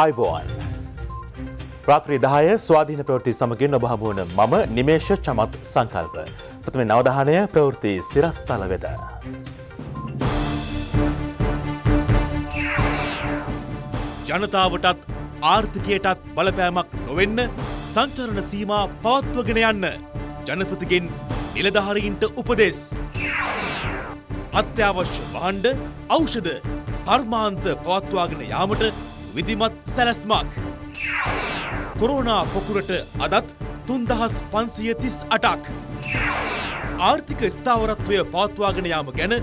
අයිබෝන්. ප්‍රාත්‍රී දාය ස්වාධීන ප්‍රවෘති සමගින් ඔබහමුවන මම නිමේෂ චමත් සංකල්ප. ප්‍රථම නවධානය ප්‍රවෘති සිරස්ථල වෙද. ජනතාවටත් ආර්ථිකයටත් බලපෑමක් නොවෙන්න සංචරණ සීමා පවත්වගෙන යන්න ජනපතිගෙන් නිලධහරීන්ට උපදෙස්. අත්‍යවශ්‍ය බාණ්ඩ ඖෂධ කර්මාන්ත පවත්වාගෙන යාමට විධිමත් සැලැස්මක්. කොරෝනා පොකුරට අදත් තුන්දහස් පන්සිය තිස් අටක්. ආර්ථික ස්ථාවරත්වය පවත්වාගෙන යාම ගැන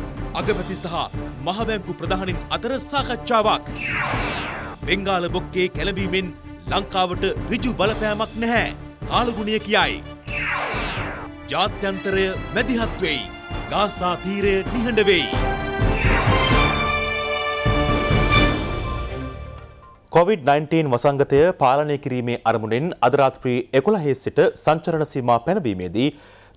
අගමැති සහ මහබැංකු ප්‍රධානින් අතර සාකච්ඡාවක්. බෙංගාල බොක්කේ කැළඹීමෙන් ලංකාවට ඍජු බලපෑමක් නැහැ. කාලගුණය කියයි. ජාත්‍යන්තරය මැදිහත් වෙයි. ගාසා තීරය නිහඬ වෙයි. කොවිD-19 වසංගතය පාලනය කිරීමේ අරමුණෙන් අද රාත්‍රී 11 සිට සංචරණ සීමා පැනවීමේදී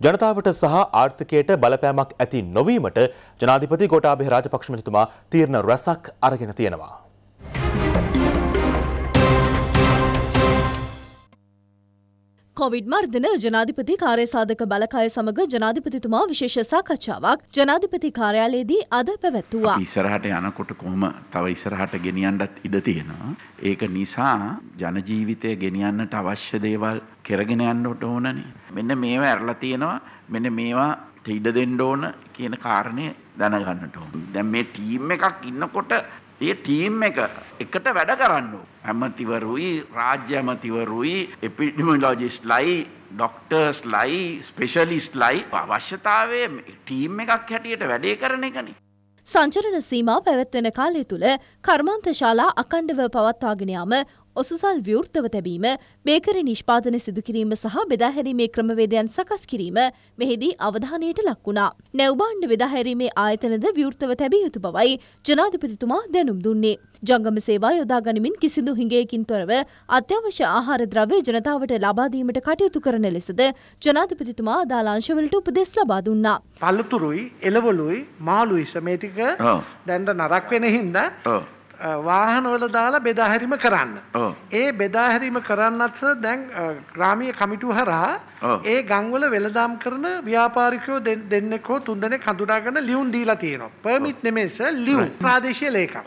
ජනතාවට සහ ආර්ථිකයට බලපෑමක් ඇති නොවීමට ජනාධිපති ගෝඨාභය රාජපක්ෂ මැතිතුමා තීරණ රැසක් අරගෙන තියෙනවා. කොවිඩ් මර්ධන ජනාධිපති කාර්යසාධක බලකාය සමඟ ජනාධිපතිතුමා විශේෂ සාකච්ඡාවක් ජනාධිපති කාර්යාලයේදී අද පැවැත්තුවා. ඉස්සරහට යනකොට කොහොම තව ඉස්සරහට ගෙනියන්නත් ඉඩ තියෙනවා. ඒක නිසා ජනජීවිතය ගෙනියන්නට අවශ්‍ය දේවල් කරගෙන යන්නට ඕනනේ. මෙන්න මේවා ඇරලා තියෙනවා. මෙන්න මේවා ඉඩ දෙන්න ඕන කියන කාරණය දැනගන්නට ඕන. දැන් මේ ටීම් එකක් ඉන්නකොට ඒ ටීම් එක එකට වැඩ කරන්න. ඇමතිවරුයි රාජ්‍ය ඇමතිවරුයි එපිඩිමලොජිස්ට්ලයි ඩොක්ටර්ස්ලයි ස්පෙෂලිස්ට්ලයි අවශ්‍යතාවයේ ටීම් එකක් හැටියට වැඩේ කරන එකනේ. සංචරණ සීමා පැවැත්වෙන කාලය තුළ කර්මාන්තශාලා අකණ්ඩව පවත්වාගෙන යාම ඔසුසල් විවෘතව තැබීම, බේකරි නිෂ්පාදන සිදුකිරීම සහ බෙදාහැරීමේ ක්‍රමවේදයන් සකස් කිරීම මෙහිදී අවධානයට ලක් වුණා. නැව්බාණ්ඩ බෙදාහැරීමේ ආයතනද විවෘතව තැබිය යුතු බවයි ජනාධිපතිතුමා දැනුම් දුන්නේ. ජංගම සේවා යොදා ගනිමින් කිසිදු හිඟයකින් තොරව අත්‍යවශ්‍ය ආහාර ද්‍රව්‍ය ජනතාවට ලබා දීමට කටයුතු කරන ලෙසද ජනාධිපතිතුමා අදාළ අංශවලට උපදෙස් ලබා දුන්නා. පළතුරුයි, එළවලුයි, මාළුයි සමේතික දැන්ට නරක් වෙන හින්දා වාහනවල දාලා බෙදාහැරීම කරන්න. ඒ බෙදාහැරීම කරන්නත් දැන් ග්‍රාමීය කමිටුව හරහා ඒ ගංවල වෙළදාම් කරන ව්‍යාපාරිකයෝ දෙන්නෙක් හෝ තුන්දෙනෙක් හඳුනාගෙන ලියුම් දීලා තියෙනවා. පර්මිට් නෙමෙයි සර් ලියුම් ප්‍රාදේශීය ලේකම්.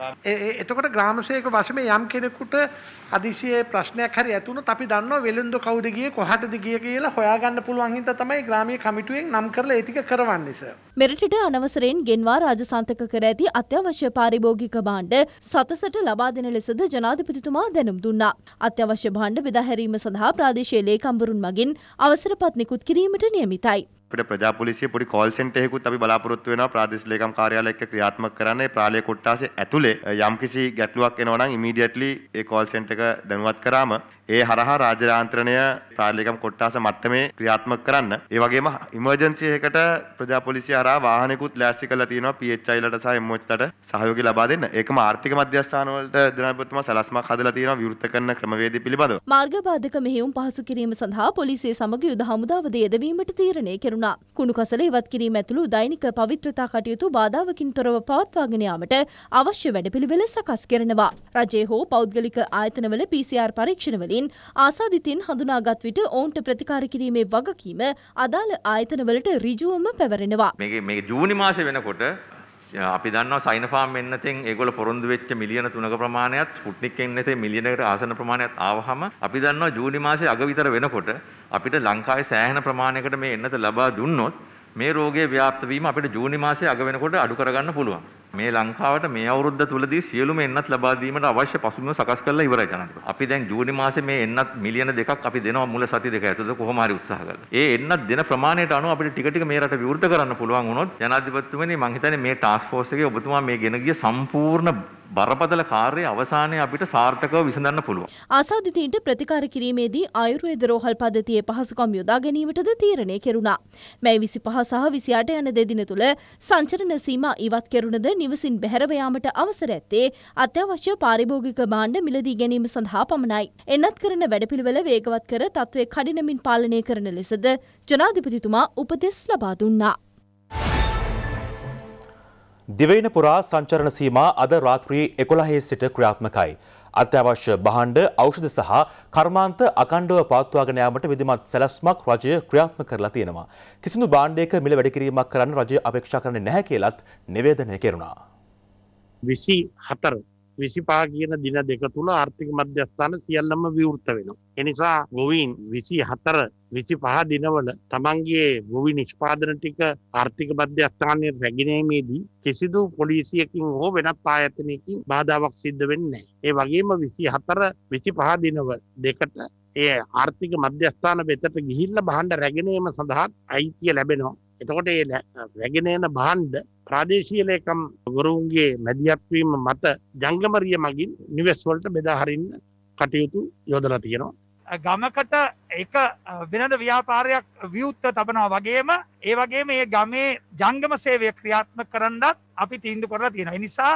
එතකොට ග්‍රාමසේක වශයෙන් යම් කෙනෙකුට අදිසියේ ප්‍රශ්නයක් හරි ඇති වුණොත් අපි දන්නවා වෙළෙන්ද කවුද ගියේ කොහටද ගියේ කියලා හොයාගන්න පුළුවන් හින්දා තමයි ග්‍රාමීය කමිටුවෙන් නම් කරලා ඒ ටික කරවන්නේ සර්. මෙරටට අනවසරයෙන් ගෙන්වා රාජසන්තක කර ඇති අත්‍යවශ්‍ය පාරිභෝගික භාණ්ඩ සතසට ලබා දෙන ලෙසද ජනාධිපතිතුමා දැනුම් දුන්නා. අත්‍යවශ්‍ය භාණ්ඩ බෙදා හැරීම සඳහා ප්‍රාදේශීය ලේකම්වරුන් මගින් අවසර සසරපත් නිකුත් කිරීමට නියමිතයි. අපිට ප්‍රජාපොලිසිය පොඩි කෝල් සෙන්ටර් එකකුත් අපි බලාපොරොත්තු වෙනවා ප්‍රාදේශීය ලේකම් කාර්යාලය එක්ක ක්‍රියාත්මක කරන්න ඒ ප්‍රාලය කොට්ටාසේ ඇතුලේ යම්කිසි ගැටලුවක් එනවා නම් ඉමීඩියට්ලි ඒ කෝල් සෙන්ටර් එක දැනුවත් කරාම ඒ හරහා රාජ්‍ය යාන්ත්‍රණය ප්‍රාදේශිකම් කොට්ටාස මට්ටමේ ක්‍රියාත්මක කරන්න. ඒ වගේම ඉමර්ජන්සි එකකට ප්‍රජාපොලිසිය හරහා වාහනෙකුත් ලෑස්ති කරලා තියෙනවා PHI ලට සහ MOH ලට සහයෝගය ලබා දෙන්න. ඒකම ආර්ථික මධ්‍යස්ථාන වලට ජනාධිපතිතුමා සලස්මක් හදලා තියෙනවා විවෘත කරන ක්‍රමවේද පිළිබඳව. මාර්ගබාධක මෙහෙයුම් පහසු කිරීම සඳහා පොලිසිය සමග යුද හමුදාවද යෙදවීමට තීරණය කෙරුණා. කුණුකසල ඉවත් කිරීම ඇතුළු දෛනික පවිත්‍රතා කටයුතු බාධාවකින් තොරව පවත්වාගෙන යාමට අවශ්‍ය වැඩපිළිවෙල සකස් කරනවා. රජයේ හෝ පෞද්ගලික ආයතනවල PCR පරීක්ෂණවලින් අයුරින් ආසාධිතයින් හඳුනාගත් විට ඔවුන්ට ප්‍රතිකාර කිරීමේ වගකීම අදාළ ආයතනවලට ඍජුවම පැවරෙනවා. මේකේ මේ ජූනි මාසේ වෙනකොට අපි දන්නවා සයිනෆාම් එන්නතෙන් ඒගොල්ල පොරොන්දු වෙච්ච මිලියන 3ක ප්‍රමාණයත් ස්පුට්නික් එන්නතේ මිලියනකට ආසන ප්‍රමාණයත් ආවහම අපි දන්නවා ජූලි මාසේ අග විතර වෙනකොට අපිට ලංකාවේ සෑහෙන ප්‍රමාණයකට මේ එන්නත ලබා දුන්නොත් මේ රෝගය ව්‍යාප්ත වීම අපිට ජූනි මාසේ අග වෙනකොට අඩු කරගන්න පුළුවන්. මේ ලංකාවට මේ අවුරුද්ද තුලදී සියලුම එන්නත් ලබා දීමට අවශ්‍ය පසුබිම සකස් කරලා ඉවරයි ජනාධිපති. අපි දැන් ජූනි මාසේ මේ එන්නත් මිලියන දෙකක් අපි දෙනවා මුල සති දෙක ඇතුළත කොහොම හරි උත්සාහ කරලා. ඒ එන්නත් දෙන ප්‍රමාණයට අනුව අපිට ටික ටික මේ රට විවෘත කරන්න පුළුවන් වුණොත් ජනාධිපතිතුමනි මම හිතන්නේ මේ ටාස්ක් ෆෝස් එකේ ඔබතුමා මේ ගෙන ගිය සම්පූර්ණ බරපතල කාර්යය අවසානයේ අපිට සාර්ථකව විසඳන්න පුළුවන්. ආසාදිතීන්ට ප්‍රතිකාර කිරීමේදී ආයුර්වේද රෝහල් පද්ධතියේ පහසුකම් යොදා ගැනීමටද තීරණය කෙරුණා. මැයි 25 සහ 28 යන දෙදින තුල සංචරණ සීමා ඉවත් කෙරුණද නිවසින් බැහැරව යාමට අවසර ඇත්තේ අත්‍යවශ්‍ය පාරිභෝගික භාණ්ඩ මිලදී ගැනීම සඳහා පමණයි. එන්නත් කරන වැඩපිළිවෙල වේගවත් කර තත්ත්වයේ කඩිනමින් පාලනය කරන ලෙසද ජනාධිපතිතුමා උපදෙස් ලබා දුන්නා. දිවයින පුරා සංචරණ සීමා අද රාත්‍රී 11 සිට ක්‍රියාත්මකයි. අත්‍යවශ්‍ය බහණ්ඩ ඖෂධ සහ කර්මාන්ත අකණ්ඩව පවත්වාගෙන යාමට විධිමත් සැලැස්මක් රජය ක්‍රියාත්මක කරලා තියෙනවා. කිසිදු භාණ්ඩයක මිල වැඩිකිරීමක් කරන්න රජය අපේක්ෂා කරන්නේ නැහැ කියලත් නිවේදනය කෙරුණා. විසි හතර විසිපා කියන දින දෙක තුළ ආර්ථික මධ්‍යස්ථාන සියල්ලම විවෘත වෙනවා. එනිසා ගොවීන් විසි හතර විසි පහ දිනවල තමන්ගේ ගොවි නිෂ්පාදන ටික ආර්ථික මධ්‍යස්ථානය රැගෙනීමේදී කිසිදු පොලිසියකින් හෝ වෙනත් ආයතනයකින් බාධාවක් සිද්ධ වෙන්නේ. ඒ වගේම විසි හතර විසි පහ දිනව දෙකට ඒ ආර්ථික මධ්‍යස්ථාන වෙතට ගිහිල්ල බහන්ඩ රැගෙනීම සඳහා අයිතිය ලැබෙනවා. එතකොට ඒ රැගෙන එන භාණ්ඩ ප්‍රාදේශීය ලේකම් ගුරුන්ගේ මැදිහත්වීම මත ජංගමරිය මගින් නිවෙස් වලට බෙදා හරින්න කටයුතු යොදලා තියෙනවා. ගමකට එක වෙනද ව්‍යාපාරයක් ව්‍යුත්ත තබනවා වගේම ඒ වගේම ඒ ගමේ ජංගම සේවය ක්‍රියාත්මක කරන්නත් අපි තීන්දු කරලා තියෙනවා. ඒ නිසා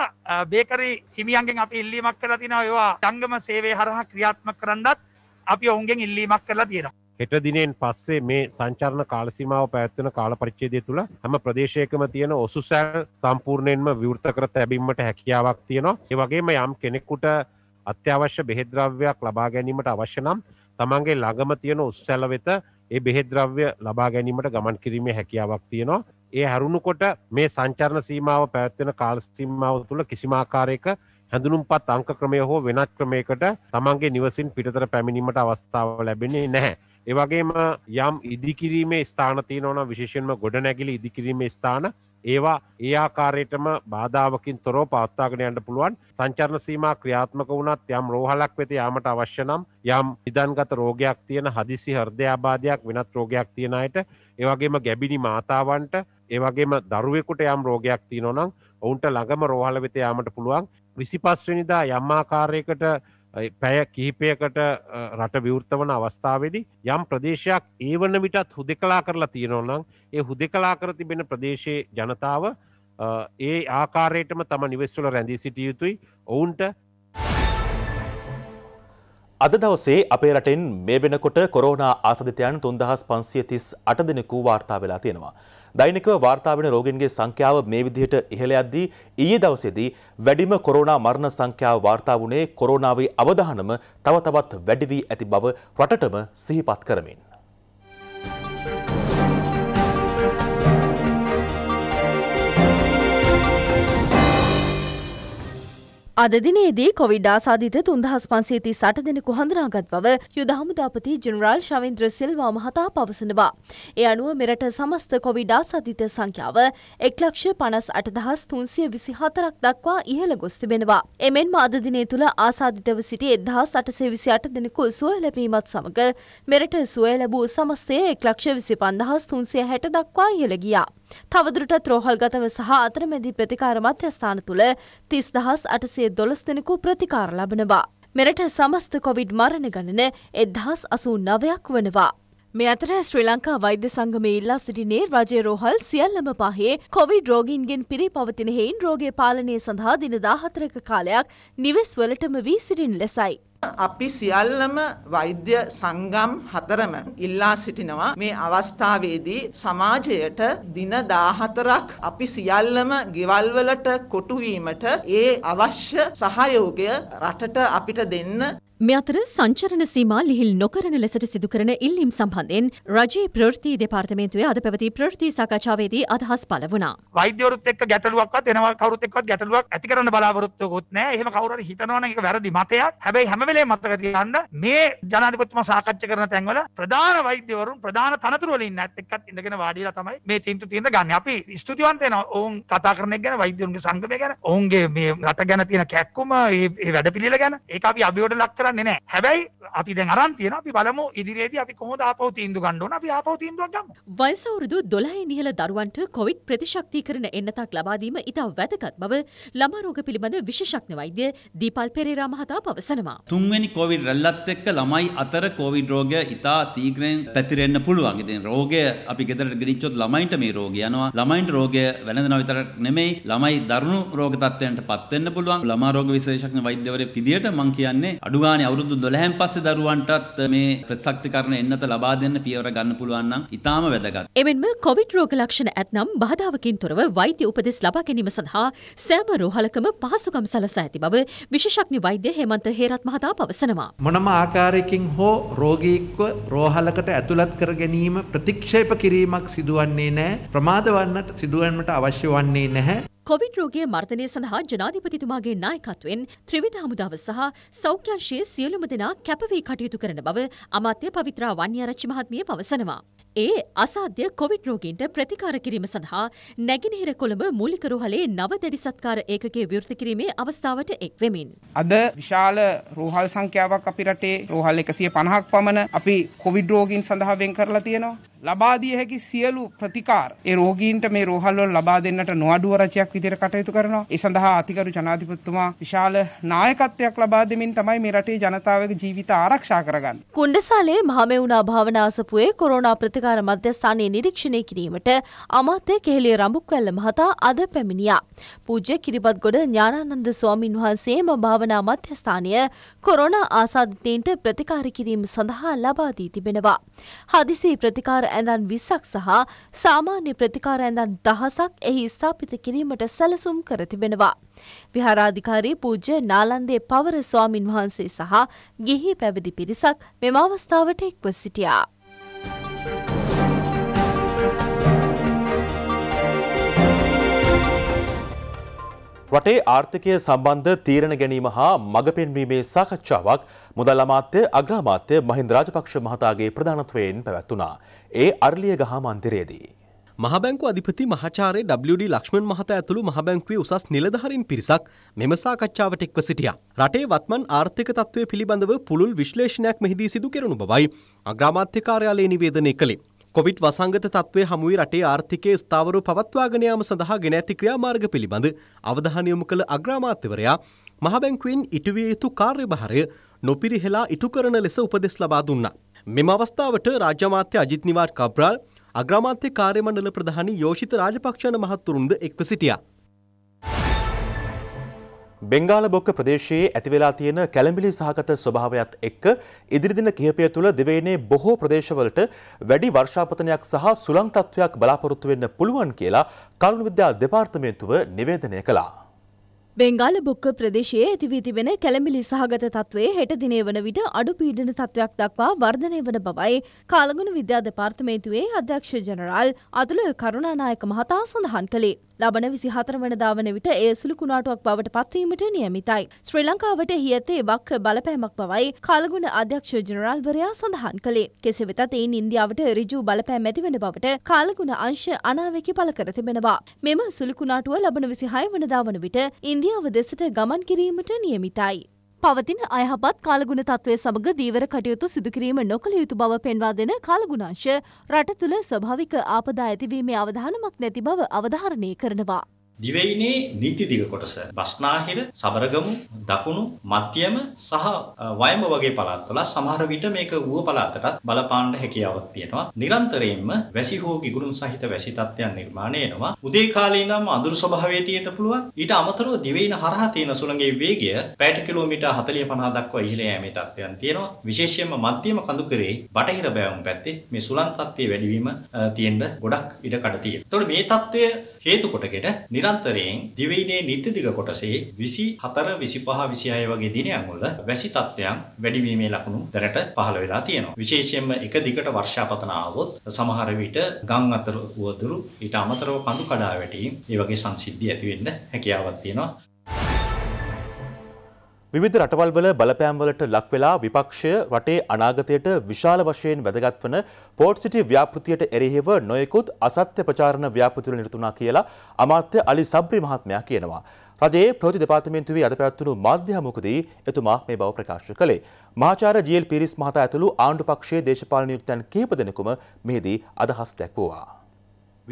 බේකරි හිමියන්ගෙන් අපි ඉල්ලීමක් කරලා තියෙනවා ඒවා ජංගම සේවය හරහා ක්‍රියාත්මක කරන්නත් අපි ඔවුන්ගෙන් ඉල්ලීමක් කරලා තියෙනවා. හෙට දිනෙන් පස්සේ මේ සංචරණ කාලසිමාව පැත්වන කාල පරිච්චේදය තුළ හම ප්‍රදේශයකම තියෙන ඔසුසෑල් සම්පූර්ණයෙන්ම විවෘත කර තැබීමට හැකියාවක් තියෙනවා ඒවගේම යම් කෙනෙක්කුට අත්‍යවශ්‍ය බෙහෙද්‍රව්‍යයක් ලබා ගැනීමට අවශ්‍යනම් තමන්ගේ ළඟම තියෙන උස්සැල වෙත ඒ බෙහෙද්‍රව්‍ය ලබා ගැනීමට ගමන් කිරීමේ හැකියාවක් තියෙනවා ඒ හැරුණුකොට මේ සංචරණ සීමාව පැත්වෙන කාලසිීමාව තුළ කිසිමාකාරයක හැඳුනුම්පත් අංක ක්‍රමය හෝ වෙනත් ක්‍රමයකට තමන්ගේ නිවසින් පිටතර පැමිණීමට අවස්ථාව ලැබෙන්නේ නැහැ ඒවගේම යම් ඉදිකිරීමේ ස්ථානති නොන විශේෂෙන්ම ගොඩ නැගිලි ඉදිකිරීමේ ස්ථාන ඒවා ඒ ආකාරයටම බාධාවකින් තොරෝ පවත්තාගෙන යන්න පුළුවන් සංචරණ සීම ක්‍රියාත්මක වුණත් යම් රෝහලක් වෙත යාමට අවශ්‍යනම් යම් ඉදන්ගත රෝගයක් තියෙන හදිසි හර්දයාබාධයක් වෙනත් රෝගයක් තියෙනයට ඒවගේම ගැබිනි මාතාවන්ට ඒවගේම දරුවෙකුට යම් රෝගයක් තියනොනම් ඔවුන්ට ළඟම රෝහල වෙත යාමට පුළුවන් විසිපස්වනිදා යම්මාකාරයකට පැය කිහිපයකට රට විවෘත වන අවස්ථාවේදී යම් ප්‍රදේශයක් ඒ වන විටත් හුදෙ කලා කරලා තියෙනවනම් ඒ හුදෙ කලා කර තිබෙන ප්‍රදේශයේ ජනතාව ඒ ආකාරයටම තම නිවෙස්වල රැඳී සිටිය යුතුයි ඔවුන්ට අද දවසේ අපේ රටෙන් මේ වෙනකොට කොරෝනා ආසධිතයන් තුන්දහස් පන්සිය තිස් අට දෙනෙකු වාර්තා වෙලා තියෙනවා. දෛනිකව වාර්තා වෙන රෝගීන්ගේ සංඛ්‍යාව මේ විදිහට ඉහළ යද්දී ඊයේ දවසේදී වැඩිම කොරෝනා මරණ සංඛ්‍යාව වාර්තා වුණේ කොරෝනාවේ අවදානම තව තවත් වැඩි වී ඇති බව රටටම සිහිපත් කරමින් අද දිනේදී කොවිඩ් ආසාදිත 3538 දෙනෙකු හඳුනාගත් බව යුද හමුදාපති ජෙනරාල් ශවේන්ද්‍ර සිල්වා මහතා පවසනවා. ඒ අනුව මෙරට සමස්ත කොවිඩ් ආසාදිත සංඛ්‍යාව 158324ක් දක්වා ඉහළ ගොස් තිබෙනවා. එමෙන්ම අද දිනේ තුල ආසාදිතව සිටි 1828 දෙනෙකු සුවය ලැබීමත් සමග මෙරට සුවය ලැබූ සමස්තය 125360 දක්වා ඉහළ ගියා. තවදුරටත් රෝහල්ගතව සහ අතරමැදි ප්‍රතිකාර මධ්‍යස්ථාන තුල 30800 සියයේ දොළස් දෙනෙකු ප්‍රතිකාර ලබනවා. මෙරට සමස්ත කොවිඩ් මරණ ගණන එදහස් අසූ නවයක් වනවා. මේ අතර ශ්‍රී ලංකා වෛද්‍ය සංගමේ ඉල්ලා සිටිනේ රජය රෝහල් සියල්ලම පහේ කොවිඩ් රෝගීන්ගෙන් පිරි පවතින හෙයින් රෝගය පාලනය සඳහා දින දාහතරක කාලයක් නිවෙස් වලටම වී සිටින ලෙසයි. අපි සියල්ලම වෛද්‍ය සංගම් හතරම ඉල්ලා සිටිනවා මේ අවස්ථාවේදී සමාජයට දින 14ක් අපි සියල්ලම ගෙවල් වලට කොටු වීමට ඒ අවශ්‍ය සහයෝගය රටට අපිට දෙන්න මේ අතර සංචරණ සීමා ලිහිල් නොකරන ලෙසට සිදුකරන ඉල්ලීම් සම්බන්ධයෙන් රජයේ ප්‍රවෘත්ති දෙපාර්තමේන්තුවේ අද පැවති ප්‍රවෘත්ති සාකච්ඡාවේදී අදහස් පළ වුණා. වෛද්‍යවරුත් එක්ක ගැටලුවක්වත් එනවා කවුරුත් එක්කවත් ගැටලුවක් ඇති කරන්න බලාපොරොත්තුකුත් නැහැ. එහෙම කවුරු හරි හිතනවා නම් ඒක වැරදි මතයක්. හැබැයි හැම වෙලේම මතක තියාගන්න මේ ජනාධිපතිතුමා සාකච්ඡා කරන තැන්වල ප්‍රධාන වෛද්‍යවරුන් ප්‍රධාන තනතුරු වල ඉන්නත් එක්කත් ඉඳගෙන වාඩිලා තමයි මේ තීන්දුව තියෙන ගන්න. අපි ස්තුතිවන්ත වෙනවා ඔවුන් කතා කරන එක ගැන වෛද්‍යවරුන්ගේ සංගමය ගැන ඔවුන්ගේ මේ රට ගැන තියෙන කැක්කුම ඒ වැඩපිළිවෙල ගැන ඒක අපි අභියෝග ලක් කරලා කරන්නේ නැහැ. හැබැයි අපි දැන් අරන් තියෙනවා අපි බලමු ඉදිරියේදී අපි කොහොමද ආපහු තීන්දුව ගන්න ඕන අපි ආපහු තීන්දුවක් ගමු. වයස වරුදු 12 නිහල දරුවන්ට කොවිඩ් ප්‍රතිශක්තිකරණ එන්නතක් ලබා දීම ඉතා වැදගත් බව ළමා රෝග පිළිබඳ විශේෂඥ වෛද්‍ය දීපල් පෙරේරා මහතා පවසනවා. තුන්වෙනි කොවිඩ් රැල්ලත් එක්ක ළමයි අතර කොවිඩ් රෝගය ඉතා සීඝ්‍රයෙන් පැතිරෙන්න පුළුවන්. ඉතින් රෝගය අපි ගෙදරට ගෙනිච්චොත් ළමයින්ට මේ රෝගය යනවා. ළමයින්ට රෝගය වැළඳනවා විතරක් නෙමෙයි ළමයි දරුණු රෝග තත්ත්වයන්ට පත් වෙන්න පුළුවන්. ළමා රෝග විශේෂඥ වෛද්‍යවරයෙක් විදියට මම කියන්නේ අඩුගානේ අවසානය අවුරුදු දොළහැන් පස්සේ දරුවන්ටත් මේ ප්‍රසක්ති කරන එන්නත ලබා දෙන්න පියවර ගන්න පුළුවන්නම් ඉතාම වැදගත්. එමෙන්ම කොවිඩ් රෝග ලක්ෂණ ඇත්නම් බාධාවකින් තොරව වෛද්‍ය උපදෙස් ලබා ගැනීම සඳහා සෑම රෝහලකම පහසුකම් සලසා ඇති බව විශේෂඥ වෛද්‍ය හේමන්ත හේරත් මහතා පවසනවා. මොනම ආකාරයකින් හෝ රෝගීක්ව රෝහලකට ඇතුළත් කර ගැනීම ප්‍රතික්ෂේප කිරීමක් සිදුවන්නේ නැහැ. ප්‍රමාද වන්නට සිදුවන්නට අවශ්‍ය වන්නේ නැහැ. කොවිඩ් රෝගය මර්ධනය සඳහා ජනාධිපතිතුමාගේ නායකත්වෙන් ත්‍රිවිධ හමුදාව සහ සෞඛ්‍යංශයේ සියලුම දෙනා කැපවී කටයුතු කරන බව අමාත්‍ය පවිත්‍රා වන්‍යාරච්චි මහත්මිය පවසනවා. ඒ අසාධ්‍ය කොවිඩ් රෝගීන්ට ප්‍රතිකාර කිරීම සඳහා නැගෙනහිර කොළඹ මූලික රෝහලේ නව දැඩි සත්කාර ඒකකයේ විවෘත කිරීමේ අවස්ථාවට එක් වෙමින්. අද විශාල රෝහල් සංඛ්‍යාවක් අපි රටේ රෝහල් 150ක් පමණ අපි කොවිඩ් රෝගීන් සඳහා වෙන් කරලා තියෙනවා. ලබාදිය හැකි සියලු ප්‍රතිකාර ඒ රෝගීන්ට මේ රෝහල්වල ලබා දෙන්නට නොඅඩුව රචයක් විදිහට කටයුතු කරනවා. ඒ සඳහා අතිගරු ජනාධිපතිතුමා විශාල නායකත්වයක් ලබා දෙමින් තමයි මේ රටේ ජනතාවගේ ජීවිත ආරක්ෂා කරගන්නේ. කුණ්ඩසාලේ මහමෙවුනා භාවනා අසපුවේ කොරෝනා ප්‍රතිකාර මධ්‍යස්ථානයේ නිරීක්ෂණය කිරීමට අමාත්‍ය කෙහෙලිය රඹුක්වැල්ල මහතා අද පැමිණියා. පූජ්‍ය කිරිබත්ගොඩ ඥානානන්ද ස්වාමින් වහන්සේම භාවනා මධ්‍යස්ථානය කොරෝනා ආසාදිතයින්ට ප්‍රතිකාර කිරීම සඳහා ලබා දී තිබෙනවා. හදිසි ප්‍රතිකාර ඇඳන් විසක් සහ සාමාන්‍ය ප්‍රතිකාර ඇඳන් දහසක් එහි ස්ථාපිත කිරීමට සැලසුම් කර තිබෙනවා. විහාරාධිකාරී පූජ්‍ය නාලන්දේ පවර ස්වාමින් වහන්සේ සහ ගිහි පැවිදි පිරිසක් මෙම අවස්ථාවට එක්ව සිටියා. රටේ ආර්ථිකය සම්බන්ධ තීරණ ගැනීම හා මඟ පෙන්වීමේ සාකච්ඡාවක් මුදල් අමාත්‍ය අග්‍රාමාත්‍ය මහින්ද රාජපක්ෂ මහතාගේ ප්‍රධානත්වයෙන් පැවැත්වුණා. ඒ අරලියගහ මන්දිරයේදී. මහබැංකු අධිපති මහාචාර්ය WD ලක්ෂ්මන් මහතා ඇතුළු මහබැංකුවේ උසස් නිලධාරීන් පිරිසක් මෙම සාකච්ඡාවට එක්ව සිටියා. රටේ වත්මන් ආර්ථික තත්ත්වය පිළිබඳව පුළුල් විශ්ලේෂණයක් මෙහිදී සිදු කෙරෙනු බවයි අග්‍රාමාත්‍ය කාර්යාලයේ නිවේදනය කළේ. කොවිඩ් වසංගත තත්ත්වය හමුවේ රටේ ආර්ථිකය ස්ථාවරව පවත්වාගෙන යාම සඳහා ගෙන ඇති ක්‍රියාමාර්ග පිළිබඳ අවධානය යොමු කළ අග්‍රාමාත්‍යවරයා මහබැංකුවෙන් ඉටුවිය යුතු කාර්යභාරය නොපිරිහෙලා ඉටු කරන ලෙස උපදෙස් ලබා දුන්නා. මෙම අවස්ථාවට රාජ්‍ය අමාත්‍ය අජිත් නිවාඩ් කබ්‍රාල් අග්‍රාමාත්‍ය කාර්යමණ්ඩල ප්‍රධානි යෝෂිත රාජපක්ෂණ මහත්තුරුන්ද එක්ව සිටියා. බෙංගාල බොක්ක ප්‍රදේශයේ ඇතිවෙලා තියෙන කැළඹිලි සහගත ස්වභාවයත් එක්ක ඉදිරි දින කිහිපය තුළ දෙවයිනේ බොහෝ ප්‍රදේශවලට වැඩි වර්ෂාපතනයක් සහ සුළං තත්ත්වයක් බලාපොරොත්තු වෙන්න පුළුවන් කියලා කරුණු විද්‍යා දෙපාර්තමේන්තුව නිවේදනය කළා. බෙංගාල බොක්ක ප්‍රදේශයේ ඇතිවී තිබෙන කැළඹිලි සහගත තත්ත්වයේ හෙට දිනේ වන විට අඩු පීඩන තත්ත්වයක් දක්වා වර්ධනය වන බවයි කාලගුණ විද්‍යා දෙපාර්තමේන්තුවේ අධ්‍යක්ෂ ජනරාල් අතුල කරුණානායක මහතා සඳහන් කළේ. ලබන විසිහතර වනදා වන විට ඒ සුළු කුණාටුවක් බවට පත්වීමට නියමිතයි. ශ්‍රී ලංකාවට එහි ඇත්තේ වක්‍ර බලපෑමක් බවයි කාලගුණ අධ්‍යක්ෂ ජනරාල්වරයා සඳහන් කළේ. කෙසේ වෙතත් එයින් ඉන්දියාවට ඍජු බලපෑම් ඇතිවන බවට කාලගුණ අංශ අනාවැකි පළ කර තිබෙනවා. මෙම සුළු කුණාටුව ලබන විසිහය වනදා වන විට ඉන්දියාව දෙසට ගමන් කිරීමට නියමිතයි. පවතින අයහපත් කාලගුණ තත්ත්වය සමග දීවර කටයුතු සිදුකිරීම නොකළ යුතු බව පෙන්වා දෙන කාලගුණංශ රට තුළ ස්වභාවික ආපදා ඇතිවීමේ අවධානමක් නැති බව අවධාරණය කරනවා. දිවයිනේ නීති දිග කොටස බස්නාහිර සබරගමු දකුණු මධ්‍යම සහ වයඹ වගේ පළාත්වල සමහර විට මේක ඌව පළාතටත් බලපාන්න හැකියාවක් තියෙනවා නිරන්තරයෙන්ම වැසි හෝ ගිගුරුන් සහිත වැසි තත්ත්වයන් නිර්මාණය වෙනවා උදේ කාලේ ඉඳන්ම අඳුරු ස්වභාවයේ තියෙන්න පුළුවන් ඊට අමතරව දිවයින හරහා තියෙන සුළඟේ වේගය පැයට කිලෝමීටර් 40 50 දක්වා ඉහළ යෑමේ තත්ත්වයන් තියෙනවා විශේෂයෙන්ම මධ්‍යම කඳුකරේ බටහිර බැවුම් පැත්තේ මේ සුළං තත්ත්වයේ වැඩිවීම තියෙන්න ගොඩක් ඉඩ කඩ තියෙනවා ඒතකොට මේ තත්ත්වය හේතු කොටගෙන නිරන්තරයෙන් දිවයිනේ නිත්‍යදිග කොටසේ 24 25 26 වගේ දිනයන් වල වැසි තත්ත්වයන් වැඩිවීමේ ලක්ෂණ දැනට පහළ වෙලා තියෙනවා. විශේෂයෙන්ම එක දිගට වර්ෂාපතන ආවොත් සමහර විට ගම් අතර වදුරු ඊට අමතරව කඳු කඩා වැටීම් ඒ වගේ සංසිද්ධි ඇති වෙන්න හැකියාවක් තියෙනවා. විධ රටවල්වල බලපෑම්වලට ලක්වෙලා විපක්ෂය රටේ අනාගතයට විශාල වශයෙන් වැදගත් වන පෝට් සිටි ව්‍යාපෘතියට එරෙහිව නොයෙකුත් අසත්‍ය ප්‍රචාරණ ව්‍යාපෘතිවල නිරතුනා කියලා අමාත්‍ය අලි සබ්‍රි මහත්මයා කියනවා. රජයේ ප්‍රති දෙපාර්තමේන්තුවේ අද පැවැත්වුණු මාධ්‍ය හමුවකදී එතුමා මේ බව ප්‍රකාශ කළේ. මහාචාර්ය ජීඑල් පීරිස් මහතා ඇතුළු ආණ්ඩු පක්ෂයේ දේශපාලන නියුක්තයන් කිහිප දෙනෙකුම මෙහිදී අදහස් දැක්වුවා.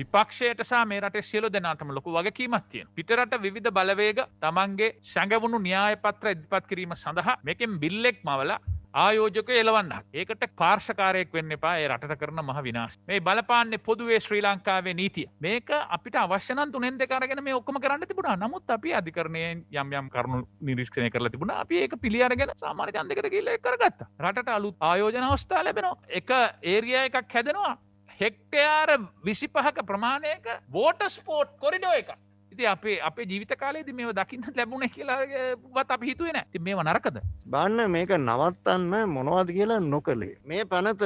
විපක්ෂයට සහ මේ රට සියලු දෙනාටම ලොකු වගකීමක් තියෙන. පිටරට විධ බලවේග තමන්ගේ සැඟවුණු න්‍යාය පත්‍ර ඉදිරිපත් කිරීම සඳහා මේකෙන් බිල්ලෙක් මවලා ආයෝජක එලවන්න ඒකට පාර්ශකාරයෙක් වෙන්න එපා ඒ රට කරන මහ විනාශ මේ බලපාන්නේ පොදුවේ ශ්‍රී ලංකාවේ නීතිය මේක අපිට අවශ්‍යනන් තුනෙන් දෙකාරගෙන මේ ඔක්කම කරන්න තිබුණා නමුත් අපි අධිකරණය යම් යම් කරුණු නිරීක්ෂණය කරලා තිබුණ අපි ඒක පිළියරගෙන සාමාර්්‍යන්දකට කියල්ල කරගත්ත රට අලුත් ආයෝජන අවස්ථා ලැබෙනවා එක ඒරිය එකක් හැදෙනවා හෙක්ටයාර විසි පහක ප්‍රමාණයක වෝට ස්පෝට් කොරිඩෝ එක ඉති අපේ අප ජීවිත කාලේද මේ දකින්න ලැබුණ කියලාත් අප හිතුවෙන ති මේ නරකද බන්න මේක නවත්තන්න මොනවද කියලා නොකළේ මේ පනත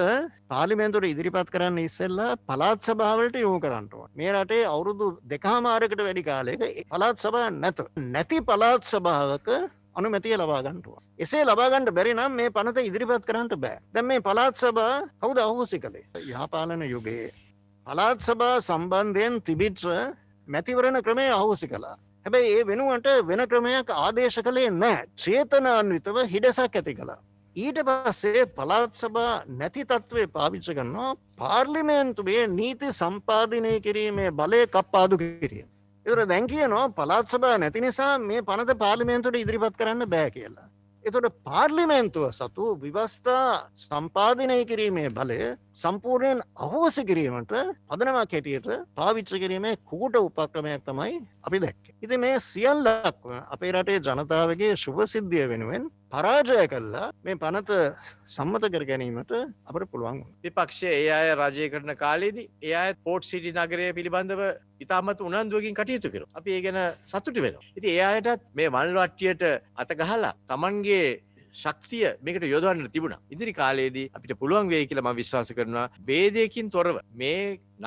පාලිමෙන්තුර ඉදිරිපත් කරන්න ඉස්සෙල්ලා පලාත් සභාවලට යොමු කරන්නටුව මේ රටේ අවුරුදු දෙකාමාරකට වැඩි කාලයක පලාත් සභා නැත නැති පලාත් සභාවක අනුමැතිය ලබා ගන්ටුව. එසේ ලබාගන්ට බැරි නම් මේ පනත ඉදිරිපත් කරන්නට බෑ දැම් මේ පලාත් සබා කවුද අහෝසි කළේ යහපාලන යුගයේ. පලාත් සබා සම්බන්ධයෙන් තිබිට්ස මැතිවරණ ක්‍රමය අහෝසි කලා. හැබැයි ඒ වෙනුවට වෙන ක්‍රමයක් ආදේශ කළේ නෑ චේතනාන්විතව හිඩසක් ඇති කලා. ඊට පස්සේ පලාත් සබා නැති තත්ත්වේ පාවිච්ච ගන්නවා පාර්ලිමේන්තුවේ නීති සම්පාධනය කිරීමේ බලය කප්පාදු කිරීම. එතුර දැන් කියනවා පළාත් සභා නැති නිසා මේ පනත පාර්ලිමේන්තුට ඉදිරිපත් කරන්න බෑ කියලා. එතොට පාර්ලිමේන්තුව සතු විවස්ථා සම්පාධනය කිරීමේ බලය සම්පූර්ණයෙන් අහෝස කිරීමට පදනවා කෙටියට පාවිච්ච කිරීමේ කූට උපක්‍රමයක් තමයි අපි දැක්ක. ඉති මේ සියල්ලක්ම අපේ රටේ ජනතාවගේ ශුභසිද්ධිය වෙනුවෙන් පරාජය කල්ලා මේ පනත සම්මත කර ගැනීමට අපට පුළුවන් විපක්ෂය ඒ අය රජය කරන කාලේදී ඒ අය පෝට් සිටි නගරය පිළිබඳව ඉතාමත් උනන්දුවකින් කටයුතු කරු අපි ඒ ගැන සතුටි වෙන ඉති ඒ අයටත් මේ මල්වට්ටියට අතගහලා තමන්ගේ ශක්තිය මේකට යොදවන්න තිබුණ ඉදිරි කාලයේදී අපිට පුළුවන් වේ කියලම විශ්වාස කරනවා බේදයකින් තොරව මේ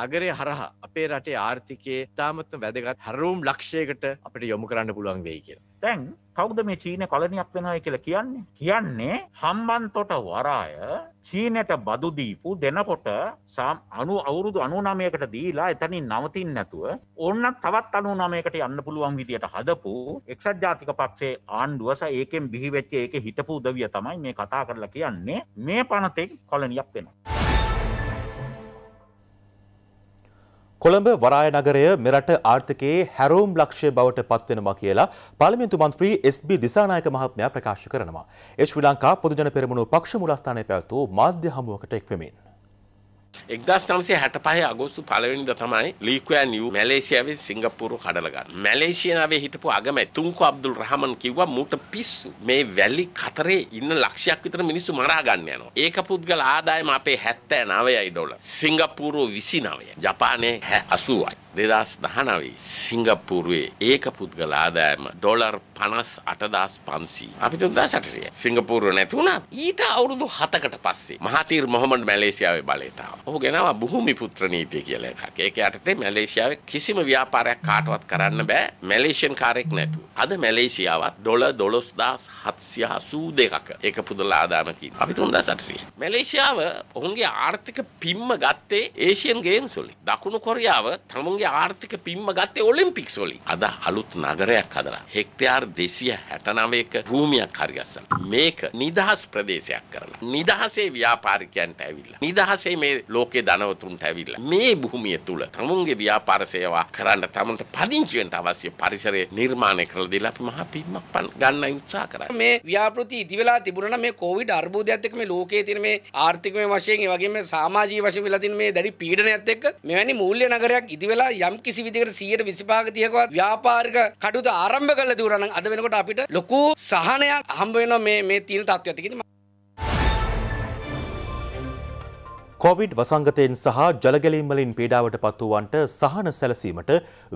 නගරය හරහා අපේ රටේ ආර්ථිකයේ තාමත්ම වැදගත් හැරවුම් ලක්ෂයකට අපට යොමු කරන්න පුළුවන් වෙයි කියලා. දැන් කෞද මේ චීන කොලනියක් වෙනය කියල කියන්නේ කියන්නේ හම්බන්තොට වරාය චීනයට බදුදීපු දෙනකොට සාම් අනු අවුරුදු අනුනාමයකට දීලා එතනි නවතින් නැතුව ඔන්න තවත් අනුනාමයකට යන්න පුළුවන් විදියට හදපු එක්සත් ජාතික පක්ෂේ ආණ්ඩුවස ඒකෙන් බිහිවෙච්ච ඒක හිටපු උදවිය තමයි මේ කතා කරලා කියන්නේ මේ පනතෙක් කොලනියක් වෙනවා. කොළඹ වරාය නගරය මෙරට ආර්ථිකයේ හැරෝම් ලක්ෂ්‍ය බවට පත්වෙනවා කියලා පාර්ලිමේන්තු මන්ත්‍රී එස්.බි. දිසානායක මහත්මයා ප්‍රකාශ කරනවා. ඒ ශ්‍රී ලංකා පොදුජන පෙරමුණු පක්ෂ මූලස්ථානයේ පැවැත් වූ මාධ්‍ය හමුවකට එක්වෙමින් එක්දස් නම්සේ හැට පහ අගෝස්තු පලවෙනිද තමයි ලීකවෑ නිියව මැලේසියාවේ සිංගපපුරු කඩලගන්න මැලේසියනාවේ හිටපු අගම තුංකු අබ්දුල් රහමන් කිව්වා මූට පිස්සු මේ වැල්ලි කතරේ ඉන්න ලක්ෂයක් විතර මිනිස්සු මරාගන්න යනවා ඒක පුද්ගල ආදායම අපේ හැත්තෑ නවයයි ඩොල සිංගපූරු විසි නවය ජපානය හැ අසුවයි දෙදස් දහනවේ සිංගපූරුවේ ඒක පුද්ගල ආදායම ඩොලර් පනස් අටදස් පන්සී අපි තුදා සටසය සිංගපූරුව නැතිවුණත් ඊට අවුරුදු හතකට පස්සේ මහතීර් මොහොමට මැලේසියාවේ බලේතාව ඔහු ගෙනවා භූමි පුත්‍ර නීතිය කියලා එකක්. ඒක යටතේ මැලේසියාවේ කිසිම ව්‍යාපාරයක් කාටවත් කරන්න බෑ මැලේසියන් කාරෙක් නැතුව. අද මැලේසියාවත් ඩොලර් 12782ක ඒක පුදලා ආදාන තියෙනවා. අපි 3800. මැලේසියාව ඔවුන්ගේ ආර්ථික පිම්ම ගත්තේ ඒෂියන් ගේම්ස් වලින්. දකුණු කොරියාව තමුන්ගේ ආර්ථික පිම්ම ගත්තේ ඔලිම්පික්ස් වලින්. අද අලුත් නගරයක් හදලා හෙක්ටයාර් 269ක භූමියක් හරිගස්සන. මේක නිදහස් ප්‍රදේශයක් කරලා නිදහසේ ව්‍යාපාරිකයන්ට ඇවිල්ලා නිදහසේ මේ ලෝකේ ධනවතුන්ට ඇවිල්ලා මේ භූමිය තුල තමුන්ගේ ව්‍යාපාර සේවා කරන්න තමුන්ට පදිංචි වෙන්න අවශ්‍ය පරිසරය නිර්මාණය කරලා දීලා අපි මහා පිම්මක් ගන්නයි උත්සාහ කරන්නේ මේ ව්‍යාපෘති ඉදි වෙලා තිබුණා මේ කොවිඩ් අර්බුදයත් එක්ක මේ ලෝකයේ තියෙන මේ ආර්ථිකමය වශයෙන් ඒ වගේම සමාජීය වශයෙන් වෙලා තියෙන මේ දැඩි පීඩනයත් එක්ක මෙවැනි මූල්‍ය නගරයක් ඉදි වෙලා යම් කිසි විදිහකට 125 30කවත් ව්‍යාපාරික කටයුතු ආරම්භ කරලා තිබුණා නම් අද වෙනකොට අපිට ලොකු සහනයක් හම්බ වෙනවා මේ මේ තියෙන තත්ත්වයට. කොවිඩ් වසංගතයෙන් සහ ජලගැලීම්වලින් පීඩාවට පත්වූවන්ට සහන සැලසීමට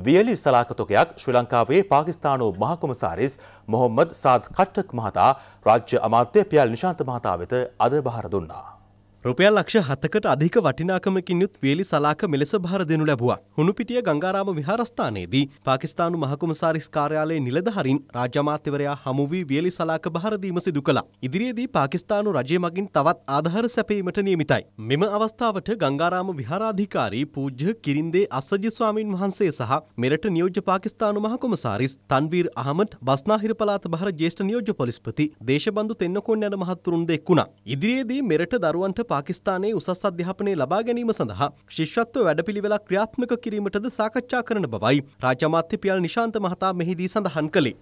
වියලි සලාකතොකයක් ශ්‍රී ලංකාවේ පාකිස්ානු මහකොමසාරිස් මොහොම්මද සාත් කට්ටක් මහතා රාජ්‍ය අමාත්‍ය පියල් නිශාන්ත මහතා වෙත අද බහර දුන්නා. රුපියල් ලක්ෂ හතකට අධික වටිනාකමකින් යුත් වේලි සලාක මෙලෙස භාර දෙනු ලැබුවා. හුණුපිටිය ගංගාරාම විහාරස්ථානයේදී පාකිස්තානු මහකොමසාරිස් කාර්යාලයේ නිලධහරින් රාජ්‍ය අමාත්‍යවරයා හමු වී වේලි සලාක භාර දීම සිදු කළා. ඉදිරියේදී පාකිස්තානු රජය මගින් තවත් ආධාර සැපීමට නියමිතයි. මෙම අවස්ථාවට ගංගාරාම විහාරාධිකාරී පූජ්‍ය කිරින්දේ අස්සජි ස්වාමින් වහන්සේ සහ මෙරට නියෝජ්‍ය පාකිස්තානු මහකොමසාරිස් තන්වීර් අහමඩ් බස්නාහිර පළාත භාර ජ්‍යෙෂ්ඨ නියෝජ්‍ය පොලිස්පති දේශබන්දු තෙන්නකෝන් යන මහත්තුරුන් දෙක් වුණා. ඉදිරියේදී මෙරට දරුවන්ට පාකිස්තානයේ උසස් අධ්‍යාපනය ලබා ගැනීම සඳහා ශිෂ්‍යත්ව වැඩපිළිවෙලක් ක්‍රියාත්මක කිරීමටද සාකච්ඡා කරන බවයි රාජ්‍ය අමාත්‍ය පියල් නිශාන්ත මහතා මෙහිදී සඳහන් කළේ.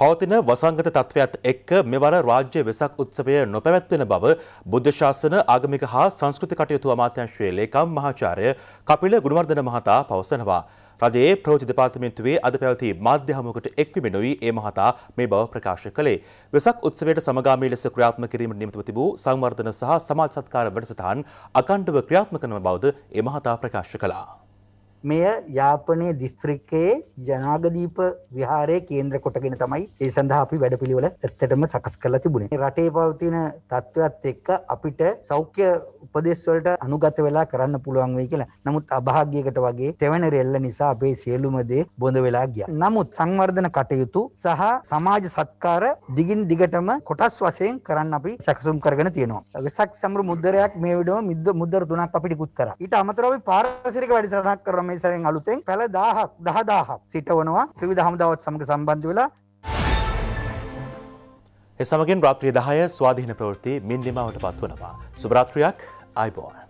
පවතින වසංගත තත්ත්වයක්ත් එක්ක මෙවර රාජ්‍ය වෙසක් උත්සවය නොපැවැත්වෙන බව බුද්ධශාසන ආගමික හා සංස්කෘති කටයුතු අමාත්‍යංශයේ ලේකම් මහාචාරය කපිල ගුණවර්ධන මහතා පවසනවා. රජයේ ප්‍රෝජි දෙපාර්තමෙන්න්තුවේ අද පැවති මාධ්‍යහමකට එක්විමෙනුයි ඒ මහතා මේ බව ප්‍රකාශ කළේ. වෙසක් උත්සවයට සමගාමී ලෙස ක්‍රියාත්ම කිරීම නිමතව තිබූ සංවර්ධන සහ සමාජ සත්කාර වැඩසටහන් අකණ්ඩව ක්‍රියාත්ම කනව බවද ඒ මහතා ප්‍රකාශ කලා. මෙය යාපනය දිස්ත්‍රික්කයේ ජනාගදීප විහාරය කේන්ද්‍ර කොටගෙන තමයි ඒ සඳහා අපි වැඩපිළිවෙල ඇත්තටම සකස් කරලා තිබුණේ. රටේ පවතින තත්ත්වයක්ත් එක්ක අපිට සෞඛ්‍ය උපදෙස්වලට අනුගත වෙලා කරන්න පුළුවන් වෙයි කියලා. නමුත් අභාග්‍යයකට වගේ තෙවන රෙල්ල නිසා අපේ සියලුම දේ බොඳ වෙලා ගියා. නමුත් සංවර්ධන කටයුතු සහ සමාජ සත්කාර දිගින් දිගටම කොටස් වශයෙන් කරන්න අපි සැකසුම් කරගෙන තියෙනවා. වෙසක් සමරු මුද්දරයක් මේ විඩම මුද්දර තුනක් අපිට ඉකුත් කරා. ඊට අමතරව අපි පාරිසරික වැඩසටහනක් කරනවා. පරිසරයෙන් අලුතෙන් පැල දාහක් දහදාහක් සිටවනවා ත්‍රවිධ හමුදාවත් සමඟ සම්බන්ධ වෙලා එසමගින් රාත්‍රිය දහය ස්වාධීන ප්‍රවෘත්ති මින් නිමාවට පත්වනවා. සුභරාත්‍රියක් අයිබෝන්.